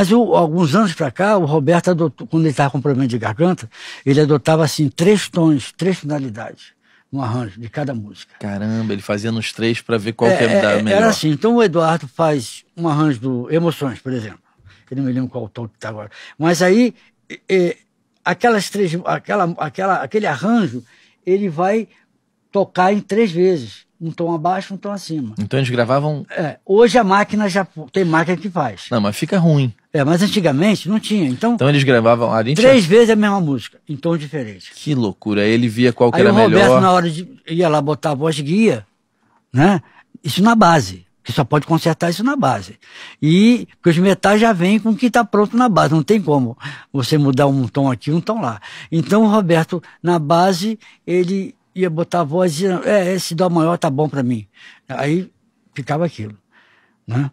Mas eu, alguns anos para cá, o Roberto, adotou, quando ele estava com problema de garganta, ele adotava assim três tons, três tonalidades no arranjo de cada música. Caramba, ele fazia nos três para ver qual é, que é, era é, melhor. Era assim, então o Eduardo faz um arranjo do Emoções, por exemplo. Eu não me lembro qual tom que está agora. Mas aí, é, aquelas três, aquela, aquela, aquele arranjo, ele vai tocar em três vezes. Um tom abaixo, um tom acima. Então eles gravavam. É, hoje a máquina já. Tem máquina que faz. Não, mas fica ruim. É, mas antigamente não tinha. Então, então eles gravavam a três vezes a mesma música, em tons diferentes. Que loucura. Aí ele via qual que era melhor. Aí o Roberto, melhor. na hora de ia lá botar a voz guia, né? Isso na base. Que só pode consertar isso na base. E porque os metais já vêm com o que está pronto na base. Não tem como você mudar um tom aqui, um tom lá. Então o Roberto, na base, ele ia botar a voz e é, esse dó maior tá bom para mim. Aí ficava aquilo, né?